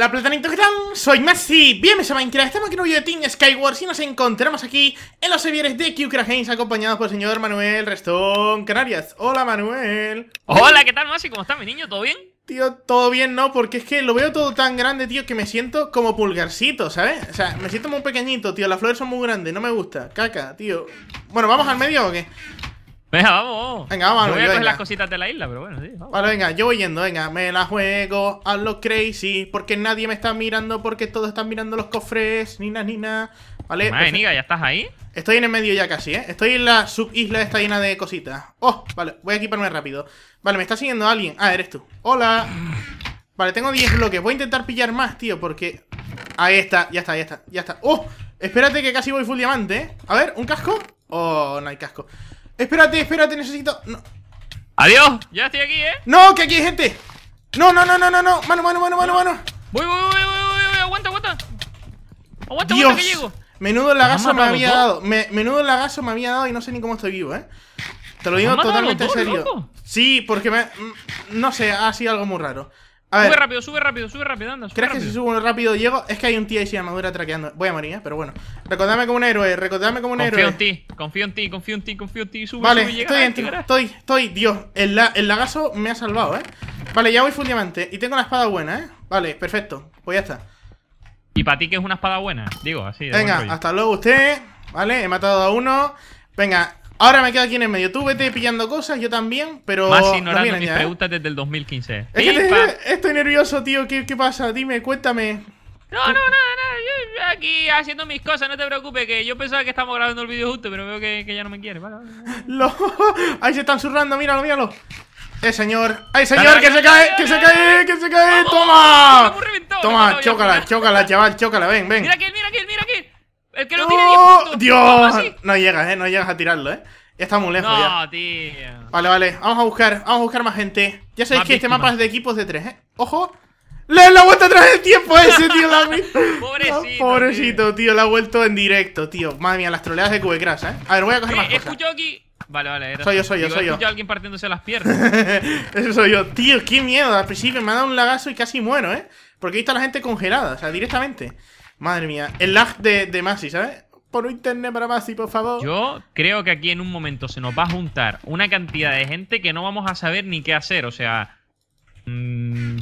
Hola Platanito, ¿qué tal? Soy Messi, bienvenidos a Minecraft, estamos aquí en un video de Team Skyward y nos encontramos aquí en los sevieres de Qcraft Games acompañados por el señor Manuel Restón Canarias. Hola Manuel. Hola, ¿qué tal Masi? ¿Cómo estás mi niño? ¿Todo bien? Tío, todo bien, ¿no? Porque es que lo veo todo tan grande, tío, que me siento como pulgarcito, ¿sabes? O sea, me siento muy pequeñito, tío, las flores son muy grandes, no me gusta. Caca, tío. Bueno, ¿vamos al medio o qué? Venga, vamos. Venga, vamos. Yo voy a coger las cositas de la isla, pero bueno, sí. Vale, venga, yo voy yendo, venga. Me la juego, A los crazy, porque nadie me está mirando, porque todos están mirando los cofres, ni nina. ni Vale. Madre ¿ya estás ahí? Estoy en el medio ya casi, ¿eh? Estoy en la subisla esta llena de cositas. Oh, vale, voy a equiparme rápido. Vale, me está siguiendo alguien. Ah, eres tú. Hola. Vale, tengo 10 bloques. Voy a intentar pillar más, tío, porque... Ahí está, ya está, ya está, ya está. ¡Oh! Espérate que casi voy full diamante, ¿eh? A ver, ¿un casco? Oh, no hay casco. Espérate, espérate, necesito... Adiós, ya estoy aquí, ¿eh? No, que aquí hay gente. No, no, no, no, no, no. Mano, mano, mano, mano, mano. Voy, voy, voy, voy, voy, voy. aguanta, aguanta. Aguanta, aguanta que llego. Menudo lagazo me había dado. Me, menudo lagazo me había dado y no sé ni cómo estoy vivo, ¿eh? Te lo digo totalmente en serio. Sí, porque me... Mm, no sé, ha sido algo muy raro. A ver. Sube rápido, sube rápido, sube rápido, anda. ¿Crees que si subo rápido llego? Es que hay un tío ahí sin armadura traqueando. Voy a morir, ¿eh? pero bueno. Recordadme como un héroe, recordadme como un confío héroe. En ti, confío en ti, confío en ti, confío en ti, sube, Vale, estoy en ti, estoy, estoy. Dios, el, lagazo me ha salvado, ¿eh? Vale, ya voy full diamante. Y tengo una espada buena, ¿eh? Vale, perfecto. Pues ya está. ¿Y para ti que es una espada buena? Digo, así. Venga, hasta luego usted. Vale, he matado a uno. Venga, Ahora me quedo aquí en el medio. Tú vete pillando cosas, yo también, pero. Más ignorando mis preguntas desde el 2015. estoy nervioso, tío. ¿Qué, pasa? Dime, cuéntame. No, no, nada, nada. Yo aquí haciendo mis cosas, no te preocupes, que yo pensaba que estamos grabando el vídeo justo, pero veo que, ya no me quiere. Vale, vale, Ahí se están zurrando, míralo, míralo. ¡Eh, señor! ¡Ay, señor! ¡Que se cae! ¡Que se cae! ¡Que se cae! ¡Toma! Toma, chócala, chócala, chaval, chócala, ven, ven. Mira aquí, mira aquí, mira el que no, ¡Oh, tiene 10 puntos. Dios. No llegas, eh. No llegas a tirarlo, eh. está muy lejos. No, tío. Vale, vale. Vamos a buscar. Vamos a buscar más gente. Ya sabéis que este mapa es de equipos de tres, eh. Ojo. Le ha vuelto atrás del tiempo ese, tío. La... pobrecito. pobrecito, tío. tío. La ha vuelto en directo, tío. Madre mía, las troleadas de Cubecrash, eh. A ver, voy a coger más Escucho aquí. Vale, vale. soy yo, soy yo, soy yo. alguien partiéndose las piernas. Eso soy yo. Tío, qué miedo. Al principio me ha dado un lagazo y casi muero, eh. Porque visto está la gente congelada, o sea, directamente. Madre mía, el lag de, de Masi, ¿sabes? Por internet para Masi, por favor. Yo creo que aquí en un momento se nos va a juntar una cantidad de gente que no vamos a saber ni qué hacer. O sea,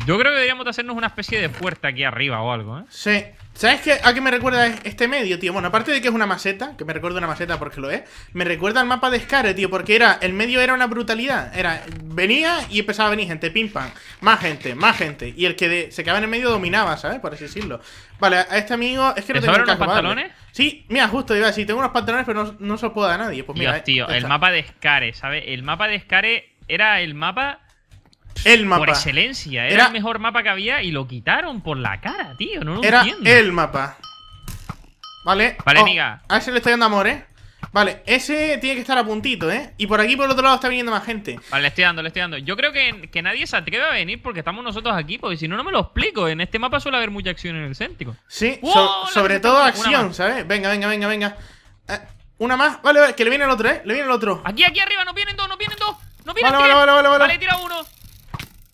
yo creo que deberíamos hacernos una especie de puerta aquí arriba o algo, ¿eh? Sí. ¿Sabes qué? a qué me recuerda este medio, tío? Bueno, aparte de que es una maceta, que me recuerda una maceta porque lo es, me recuerda al mapa de Scare, tío, porque era el medio era una brutalidad. Era, venía y empezaba a venir gente, pim pam, más gente, más gente. Y el que se quedaba en el medio dominaba, ¿sabes? Por así decirlo. Vale, a este amigo es que no tengo unos ¿eh? pantalones? Sí, mira, justo iba a decir, tengo unos pantalones, pero no, no se los puedo dar a nadie. Pues mira, eh, tío, el mapa de Scare, ¿sabes? El mapa de Scare era el mapa el mapa. Por excelencia. Era, el mejor mapa que había y lo quitaron por la cara, tío. No lo era el mapa. Vale. Vale, oh, amiga. A ese le estoy dando amor, ¿eh? Vale, ese tiene que estar a puntito, ¿eh? Y por aquí, por el otro lado, está viniendo más gente. Vale, le estoy dando, le estoy dando. Yo creo que, nadie se atreve a venir porque estamos nosotros aquí, porque si no, no me lo explico. En este mapa suele haber mucha acción en el céntrico. Sí, sobre todo acción, ¿sabes? Venga, venga, venga, venga. Eh, una más. Vale, que le viene el otro, ¿eh? Le viene el otro. Aquí, aquí arriba, nos vienen dos, nos vienen dos. Nos vienen vale, Vale, vale, vale, Vale, tira uno.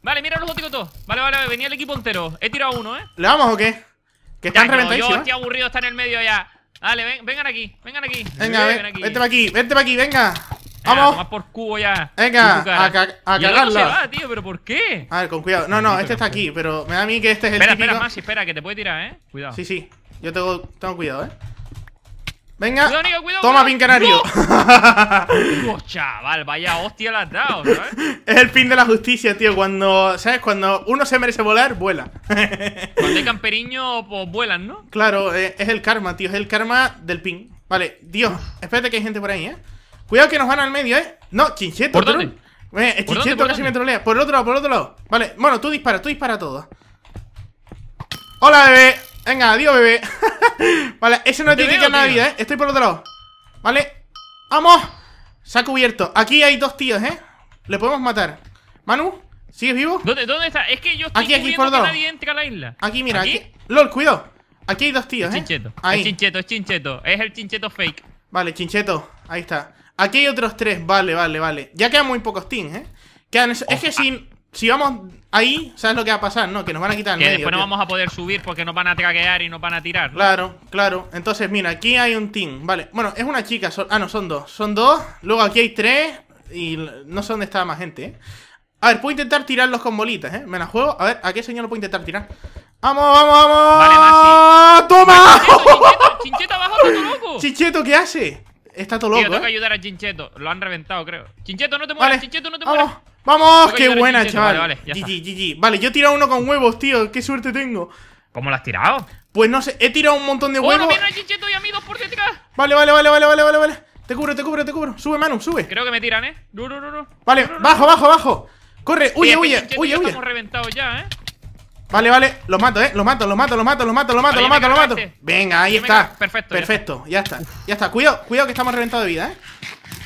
Vale, mira los góticos todos. Vale, vale, venía el equipo entero. He tirado uno, ¿eh? ¿Le vamos o qué? Que están reventadísimos. Yo, estoy aburrido, está en el medio ya. Dale, vengan aquí, vengan aquí. Venga, ven, aquí. vente para aquí, vente para aquí, venga. Vamos. Más por cubo ya. Venga, a, ca a cagarla. se va, tío, pero ¿por qué? A ver, con cuidado. No, no, este está aquí, pero me da a mí que este es el espera, típico. Espera, espera, espera, que te puede tirar, ¿eh? Cuidado. Sí, sí. Yo tengo, tengo cuidado, ¿eh? Venga, toma, pin canario toma, ¡No! chaval, vaya hostia la has dado, ¿sabes? Eh? Es el fin de la justicia, tío. Cuando, ¿sabes? Cuando uno se merece volar, vuela. Cuando hay camperiño, pues vuelan, ¿no? Claro, eh, es, el karma, tío. Es el karma del pin. Vale, Dios, espérate que hay gente por ahí, ¿eh? Cuidado que nos van al medio, ¿eh? No, chincheto. Eh, ¿Por dónde? casi me trolea. Por el otro lado, por el otro lado. Vale, bueno, tú dispara, tú dispara todo. Hola, bebé. Venga, adiós, bebé. vale, eso no, tiene que vida, ¿eh? Estoy por otro lado. Vale. ¡Vamos! Se ha cubierto. Aquí hay dos tíos, ¿eh? Le podemos matar. Manu, ¿sigues vivo? ¿Dónde, dónde está? Es que yo estoy aquí, aquí, por que nadie a la isla. Aquí, mira. ¿Aquí? LOL, cuidado. Aquí hay dos tíos, ¿eh? Chincheto. Ahí. Es chincheto, es chincheto. Es el chincheto fake. Vale, chincheto. Ahí está. Aquí hay otros tres. Vale, vale, vale. Ya quedan muy pocos teams, ¿eh? Quedan es oh, que ah. sin si vamos ahí, ¿sabes lo que va a pasar? No, que nos van a quitar el que después no vamos a poder subir porque nos van a traquear y nos van a tirar. Claro, claro. Entonces, mira, aquí hay un team. Vale, bueno, es una chica. ah, no, son dos. Son dos. Luego aquí hay tres. Y no sé dónde está más gente, ¿eh? A ver, puedo intentar tirarlos con bolitas, ¿eh? Me la juego. A ver, ¿a qué señor lo puedo intentar tirar? ¡Vamos, vamos, vamos! ¡Toma! Chincheto, chincheto, loco! ¡Chincheto, qué hace! Está todo loco. Tío, tengo ¿eh? que ayudar a Chincheto. Lo han reventado, creo. Chincheto, no te mueras, Chincheto, no te ¡Vamos! ¡Qué buena, chaval! Vale, yo he tirado uno con huevos, tío. ¡Qué suerte tengo! ¿Cómo lo has tirado? Pues no sé, he tirado un montón de huevos. Vale, vale, vale, vale, vale, vale, vale. Te cubro, te cubro, te cubro. Sube, Manu, sube. Creo que me tiran, eh. No, no, no, no. Vale, bajo, bajo, bajo. Corre, huye, huye, huye, huye. Estamos reventados ya, eh. Vale, vale, los mato, eh. Los mato, los mato, los mato, los mato, los mato, los mato, los mato. Venga, ahí está. Perfecto. Perfecto, ya está. Ya está. Cuidado, cuidado que estamos reventados de vida, eh.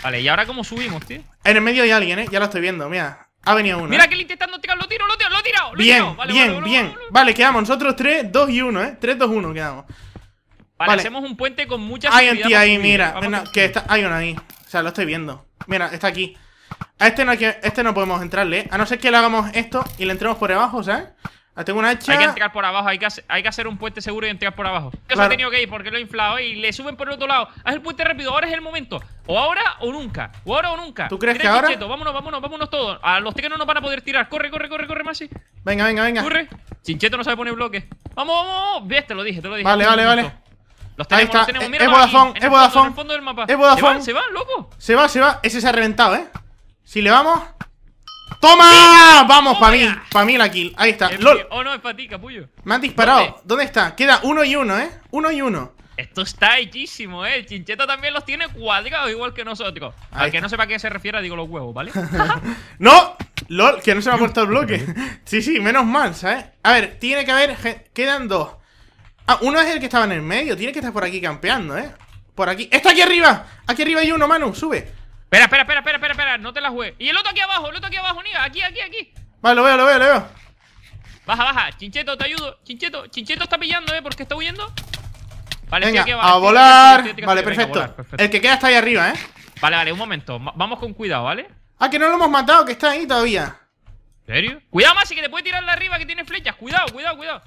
Vale, ¿y ahora cómo subimos, tío? En el medio hay alguien, ¿eh? Ya lo estoy viendo, mira. Ha venido uno. Mira eh. que él intentando tirar, lo tiro, lo tiro, lo tiro. Lo bien, Vale, bien, bien. Vale, quedamos nosotros 3, 2 y 1, ¿eh? 3, 2, 1 quedamos. Vale, hacemos un puente con muchas Hay un tío ahí, mira. que hay uno ahí. O sea, lo estoy viendo. Mira, está aquí. A este no, este no podemos entrarle, ¿eh? A no ser que le hagamos esto y le entremos por debajo, ¿sabes? Ah, tengo un hacha. Hay que entrar por abajo, hay que, hacer, un puente seguro y entrar por abajo. Que se ha tenido que ir porque lo he inflado y le suben por el otro lado. Haz el puente rápido, ahora es el momento. O ahora o nunca. O ahora o nunca. ¿Tú crees que ahora? Vámonos, vámonos, vámonos todos. A los que no nos van a poder tirar. Corre, corre, corre, corre, Masi. Venga, venga, venga. Corre. Chincheto no sabe poner bloques. Vamos, vamos. Ves, te lo dije, te lo dije. Vale, vale, vale. Los tenemos, Ahí está. tenemos. es Vodafone, es Vodafone. Es Vodafone, se va, se va, loco. Se va, se va. Ese se ha reventado, eh. Si le vamos. ¡Toma! Vamos, para mí, para mí la kill. Ahí está. Eh, oh, no, es para ti, capullo. Me han disparado. ¿Dónde? está? Queda uno y uno, ¿eh? Uno y uno. Esto está hechísimo, ¿eh? El chincheta también los tiene cuadrados, igual que nosotros. Al que no sepa a qué se refiere, digo los huevos, ¿vale? ¡No! LOL, que no se me ha puesto el bloque. sí, sí, menos mal, ¿sabes? A ver, tiene que haber... Quedan dos. Ah, uno es el que estaba en el medio. Tiene que estar por aquí campeando, ¿eh? Por aquí. ¡Está aquí arriba! Aquí arriba hay uno, Manu. Sube. Espera, espera, espera, espera, espera, espera, no te la juegues. Y el otro aquí abajo, el otro aquí abajo, niga. Aquí, aquí, aquí. Vale, lo veo, lo veo, lo veo. Baja, baja. Chincheto, te ayudo. Chincheto, Chincheto está pillando, ¿eh? Porque está huyendo. Vale, Venga, aquí abajo. A volar. vale, perfecto. El que queda está ahí arriba, ¿eh? Vale, vale, un momento. Vamos con cuidado, ¿vale? Ah, que no lo hemos matado, que está ahí todavía. ¿En serio? Cuidado, Masi, que te puede tirar de arriba, que tiene flechas. Cuidado, cuidado, cuidado.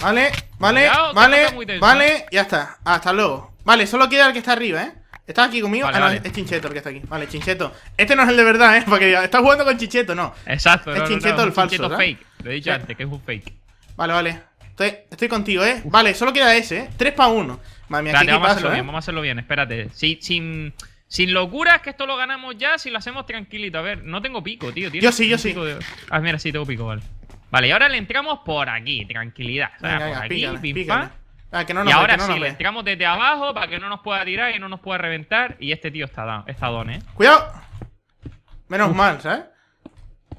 Vale, vale, vale, vale. Eh. Ya está. Hasta luego. Vale, solo queda el que está arriba, ¿eh? ¿Estás aquí conmigo? ah, es Chincheto porque está aquí. Vale, Chincheto. Este no es el de verdad, ¿eh? Porque estás jugando con Chincheto, no. Exacto. Es Chincheto el falso. Chincheto fake. Lo he dicho antes, que es un fake. Vale, vale. Estoy, estoy contigo, ¿eh? Vale, solo queda ese, ¿eh? 3 para 1. Madre qué vamos a hacerlo ¿eh? bien, vamos a hacerlo bien. Espérate. sin, sin locuras, que esto lo ganamos ya. Si lo hacemos tranquilito. A ver, no tengo pico, tío. Yo sí, yo sí. A Ah, mira, sí, tengo pico, vale. Vale, y ahora le entramos por aquí. Tranquilidad. por aquí, pícale, Ah, que no nos y ahora sí, nos le tiramos desde abajo para que no nos pueda tirar y no nos pueda reventar. Y este tío está, dando, está don, ¿eh? ¡Cuidado! Menos mal, ¿sabes?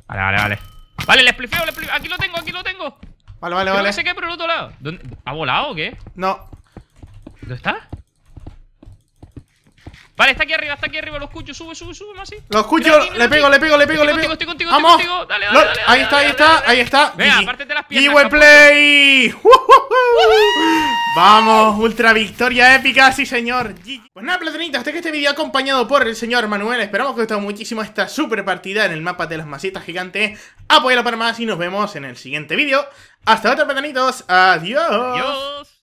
Vale, vale, vale. Vale, le splifeo, le splifeo. Aquí lo tengo, aquí lo tengo. Vale, vale, vale. se pero el otro lado. ¿Dónde? ¿Ha volado o qué? No. ¿Dónde está? Vale, está aquí arriba, está aquí arriba, lo escucho, sube, sube, sube, más así. Lo escucho, le, pego, le pego, le pego, le pego, Vamos. Dale, dale, ahí está, ahí está, ahí está. Venga, de las piernas. Y play. Vamos, ultra victoria épica, sí señor Pues nada, platonitas, hasta que este vídeo acompañado por el señor Manuel Esperamos que os haya gustado muchísimo esta super partida en el mapa de las masitas gigantes Apoyalo para más y nos vemos en el siguiente vídeo Hasta otra platanitos, adiós. adiós.